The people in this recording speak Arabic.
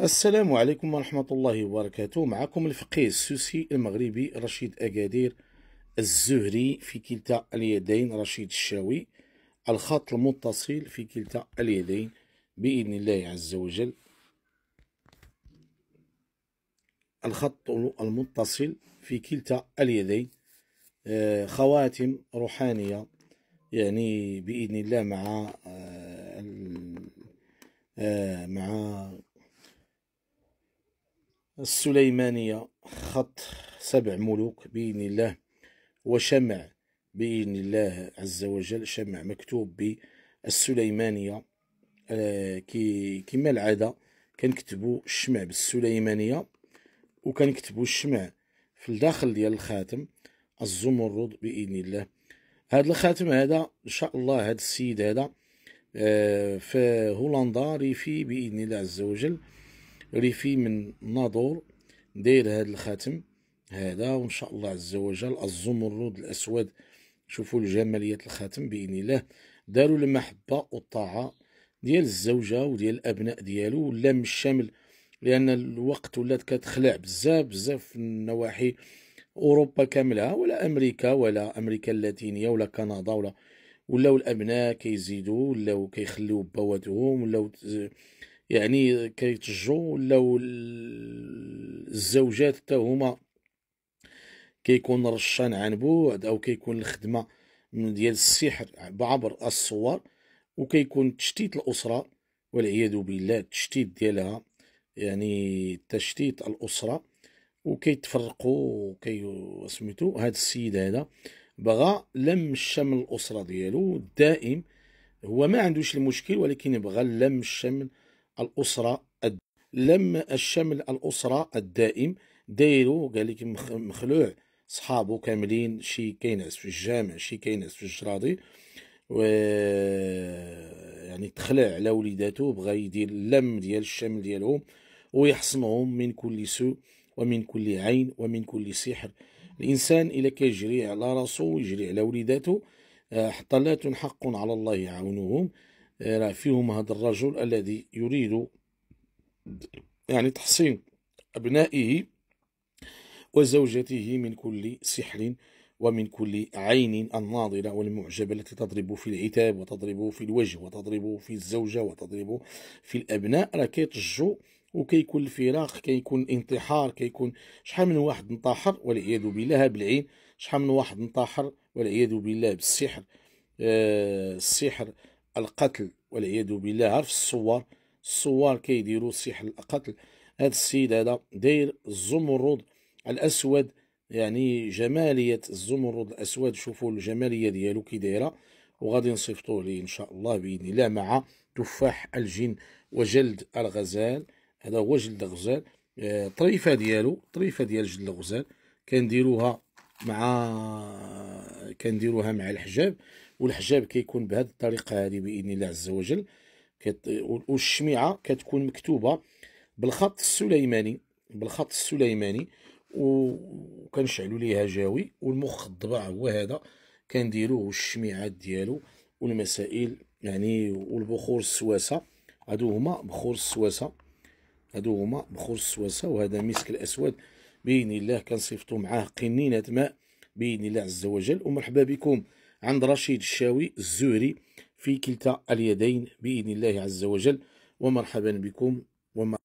السلام عليكم ورحمة الله وبركاته معكم الفقيه السوسي المغربي رشيد أكادير الزهري في كلتا اليدين رشيد الشاوي الخط المتصل في كلتا اليدين بإذن الله عز وجل الخط المتصل في كلتا اليدين آه، خواتم روحانية يعني بإذن الله مع آه، آه، مع السليمانية خط سبع ملوك بإذن الله وشمع بإذن الله عز وجل شمع مكتوب بالسليمانية آه كي كما العادة كنكتبوا الشمع بالسليمانية وكنكتبوا الشمع في الداخل ديال الخاتم الزمرد بإذن الله هذا الخاتم هذا إن شاء الله هذا السيد هذا آه في هولندا ريفي بإذن الله عز وجل ريفي من ناظور داير هذا الخاتم هذا وان شاء الله عز وجل الزمرد الاسود شوفوا الجماليه الخاتم باذن الله داروا المحبه والطاعه ديال الزوجه وديال الابناء ديالو ولا مش شامل لان الوقت ولات كتخلع بزاف بزاف في النواحي اوروبا كامله ولا امريكا ولا امريكا اللاتينيه ولا كندا ولا ولاو الابناء كيزيدوا ولاو كيخليو بواتهم ولاو يعني كيتجوا ولاو الزوجات حتى هما كيكون رشان عن بعد او كيكون الخدمه ديال السحر بعبر الصور وكيكون تشتيت الاسره والعياذ بالله التشتيت ديالها يعني تشتيت الاسره وكيتفرقوا وكي سميتو هذا السيد هذا بغى لم الشمل الاسره ديالو الدائم هو ما عندوش المشكل ولكن بغى لم الشمل الأسرة الد... لم الشمل الأسرة الدائم دايرو قال لك مخلوع صحابو كاملين شي كينعس في الجامع شي كينعس في الجراضي و يعني تخلع على وليداتو بغا يدير اللم ديال الشمل ديالهم ويحصنهم من كل سوء ومن كل عين ومن كل سحر الانسان الى كيجري على راسو ويجري على وليداتو آه، حتى لا تنحق على الله يعاونهم راه فيهم هذا الرجل الذي يريد يعني تحصين أبنائه وزوجته من كل سحر ومن كل عين الناضرة والمعجبة التي تضرب في العتاب وتضرب في الوجه وتضرب في الزوجة وتضرب في الأبناء راه كيتجو وكيكون الفراق كيكون الانتحار كيكون شحال من واحد انتحر والعياذ بالله بالعين شحال من واحد انتحر والعياذ بالله بالسحر آه السحر القتل والعياذ بالله عرف الصوار الصوار كيديروا سحر القتل هذا السيد هذا داير الزمرد الاسود يعني جماليه الزمرد الاسود شوفوا الجماليه ديالو كي دايره وغادي نصيفطوه ليه ان شاء الله باذن الله مع تفاح الجن وجلد الغزال هذا هو جلد الغزال آه، طريفه ديالو طريفه ديال جلد الغزال كنديروها مع كنديروها مع الحجاب والحجاب كيكون بهذه الطريقه هذه باذن الله عز وجل والشميعه كتكون مكتوبه بالخط السليماني بالخط السليماني وكنشعلوا ليها جاوي والمخ الضبع هو هذا كنديروه الشميعات ديالو والمسائل يعني والبخور السواسه هادو هما بخور السواسه هادو هما بخور السواسه وهذا مسك الاسود باذن الله كنصيفطوا معاه قنينه ماء باذن الله عز وجل ومرحبا بكم عند رشيد الشاوي الزهري في كلتا اليدين باذن الله عز وجل ومرحبا بكم ومرحبا